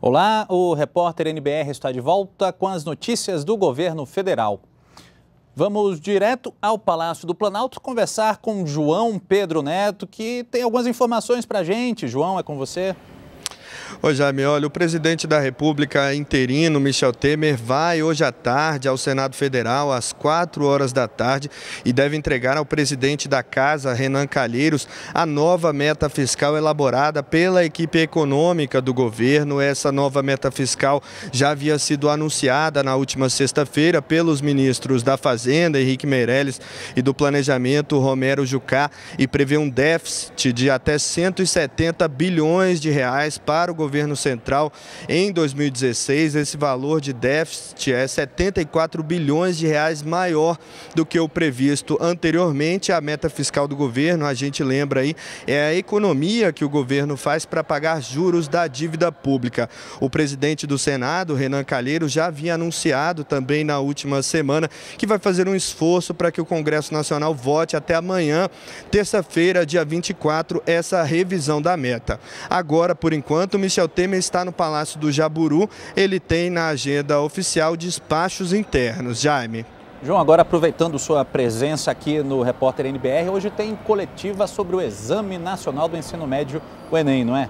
Olá, o repórter NBR está de volta com as notícias do governo federal. Vamos direto ao Palácio do Planalto conversar com João Pedro Neto, que tem algumas informações para a gente. João, é com você. Ô Jaime, olha, o presidente da República interino, Michel Temer, vai hoje à tarde ao Senado Federal, às 4 horas da tarde, e deve entregar ao presidente da Casa, Renan Calheiros, a nova meta fiscal elaborada pela equipe econômica do governo. Essa nova meta fiscal já havia sido anunciada na última sexta-feira pelos ministros da Fazenda, Henrique Meirelles, e do Planejamento, Romero Jucá, e prevê um déficit de até 170 bilhões de reais para para o governo central em 2016. Esse valor de déficit é 74 bilhões de reais maior do que o previsto anteriormente. A meta fiscal do governo, a gente lembra aí, é a economia que o governo faz para pagar juros da dívida pública. O presidente do Senado, Renan Calheiro, já havia anunciado também na última semana que vai fazer um esforço para que o Congresso Nacional vote até amanhã, terça-feira, dia 24, essa revisão da meta. Agora, por enquanto, prefeito Michel Temer está no Palácio do Jaburu. Ele tem na agenda oficial despachos internos. Jaime. João, agora aproveitando sua presença aqui no Repórter NBR, hoje tem coletiva sobre o Exame Nacional do Ensino Médio, o Enem, não é?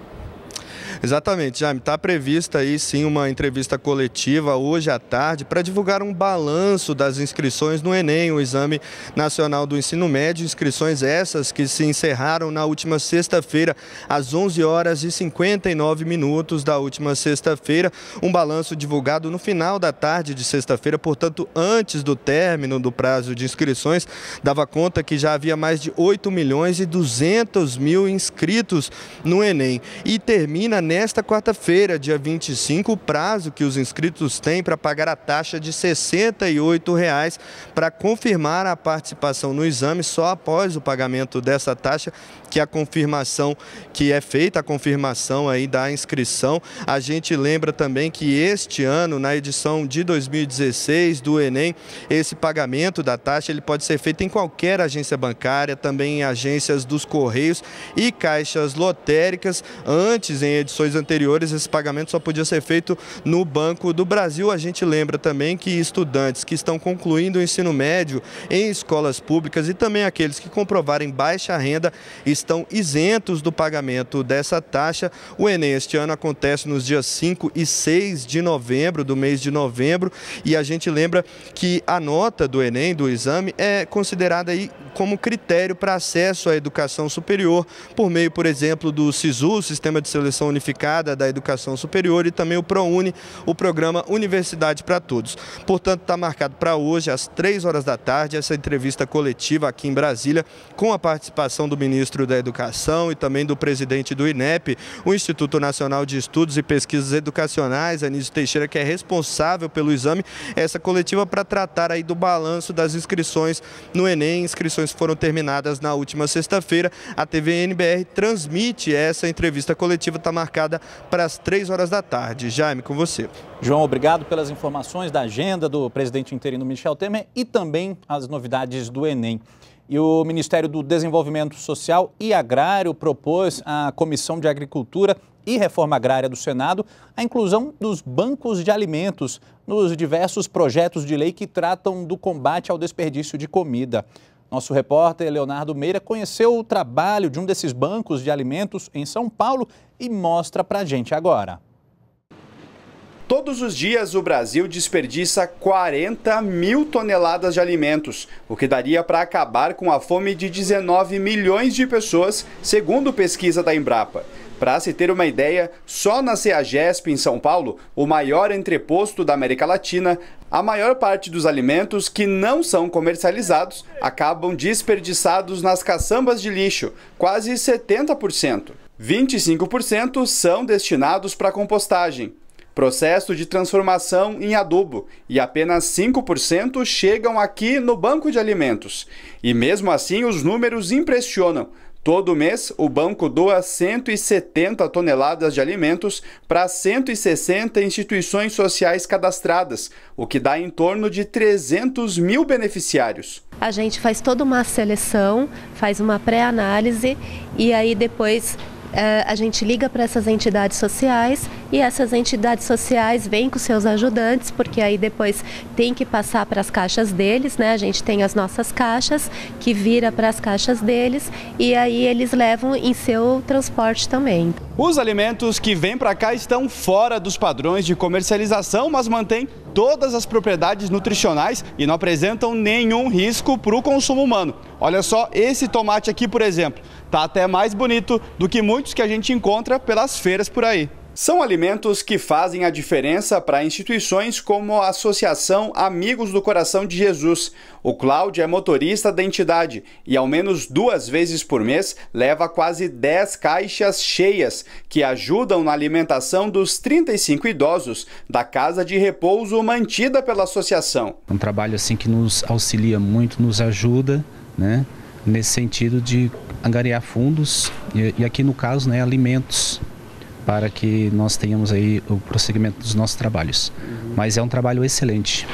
Exatamente, Jaime. Está prevista aí sim uma entrevista coletiva hoje à tarde para divulgar um balanço das inscrições no Enem, o Exame Nacional do Ensino Médio. Inscrições essas que se encerraram na última sexta-feira, às 11 horas e 59 minutos da última sexta-feira. Um balanço divulgado no final da tarde de sexta-feira, portanto, antes do término do prazo de inscrições, dava conta que já havia mais de 8 milhões e 200 mil inscritos no Enem. E termina nesta quarta-feira, dia 25, o prazo que os inscritos têm para pagar a taxa de R$ 68,00 para confirmar a participação no exame só após o pagamento dessa taxa, que é a confirmação que é feita, a confirmação aí da inscrição. A gente lembra também que este ano, na edição de 2016 do Enem, esse pagamento da taxa ele pode ser feito em qualquer agência bancária, também em agências dos Correios e caixas lotéricas, antes em edições anteriores, esse pagamento só podia ser feito no Banco do Brasil. A gente lembra também que estudantes que estão concluindo o ensino médio em escolas públicas e também aqueles que comprovarem baixa renda estão isentos do pagamento dessa taxa. O Enem este ano acontece nos dias 5 e 6 de novembro, do mês de novembro, e a gente lembra que a nota do Enem, do exame, é considerada aí como critério para acesso à educação superior, por meio, por exemplo, do SISU, Sistema de Seleção Unificada da Educação Superior e também o ProUni, o programa Universidade para Todos. Portanto, está marcado para hoje, às três horas da tarde, essa entrevista coletiva aqui em Brasília, com a participação do ministro da Educação e também do presidente do INEP, o Instituto Nacional de Estudos e Pesquisas Educacionais, Anísio Teixeira, que é responsável pelo exame, essa coletiva para tratar aí do balanço das inscrições no Enem. Inscrições foram terminadas na última sexta-feira. A TV NBR transmite essa entrevista coletiva, está marcada marcada para as três horas da tarde. Jaime, com você. João, obrigado pelas informações da agenda do presidente interino Michel Temer e também as novidades do Enem. E o Ministério do Desenvolvimento Social e Agrário propôs à Comissão de Agricultura e Reforma Agrária do Senado a inclusão dos bancos de alimentos nos diversos projetos de lei que tratam do combate ao desperdício de comida. Nosso repórter Leonardo Meira conheceu o trabalho de um desses bancos de alimentos em São Paulo e mostra pra gente agora. Todos os dias, o Brasil desperdiça 40 mil toneladas de alimentos, o que daria para acabar com a fome de 19 milhões de pessoas, segundo pesquisa da Embrapa. Para se ter uma ideia, só na CEAGESP, em São Paulo, o maior entreposto da América Latina, a maior parte dos alimentos que não são comercializados acabam desperdiçados nas caçambas de lixo, quase 70%. 25% são destinados para compostagem, processo de transformação em adubo, e apenas 5% chegam aqui no banco de alimentos. E mesmo assim, os números impressionam. Todo mês, o banco doa 170 toneladas de alimentos para 160 instituições sociais cadastradas, o que dá em torno de 300 mil beneficiários. A gente faz toda uma seleção, faz uma pré-análise e aí depois eh, a gente liga para essas entidades sociais e essas entidades sociais vêm com seus ajudantes, porque aí depois tem que passar para as caixas deles, né? A gente tem as nossas caixas, que vira para as caixas deles e aí eles levam em seu transporte também. Os alimentos que vêm para cá estão fora dos padrões de comercialização, mas mantêm todas as propriedades nutricionais e não apresentam nenhum risco para o consumo humano. Olha só esse tomate aqui, por exemplo. Tá até mais bonito do que muitos que a gente encontra pelas feiras por aí. São alimentos que fazem a diferença para instituições como a Associação Amigos do Coração de Jesus. O Cláudio é motorista da entidade e, ao menos duas vezes por mês, leva quase 10 caixas cheias que ajudam na alimentação dos 35 idosos da casa de repouso mantida pela associação. Um trabalho assim que nos auxilia muito, nos ajuda, né? nesse sentido de angariar fundos e, e aqui no caso, né, alimentos para que nós tenhamos aí o prosseguimento dos nossos trabalhos. Uhum. Mas é um trabalho excelente.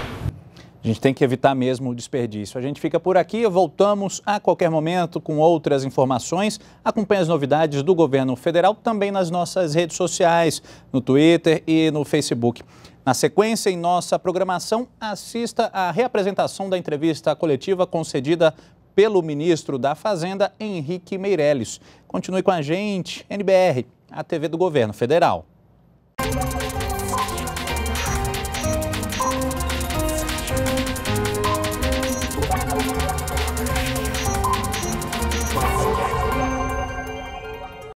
A gente tem que evitar mesmo o desperdício. A gente fica por aqui, voltamos a qualquer momento com outras informações. Acompanhe as novidades do governo federal também nas nossas redes sociais, no Twitter e no Facebook. Na sequência, em nossa programação, assista à reapresentação da entrevista coletiva concedida pelo ministro da Fazenda, Henrique Meirelles. Continue com a gente, NBR, a TV do Governo Federal.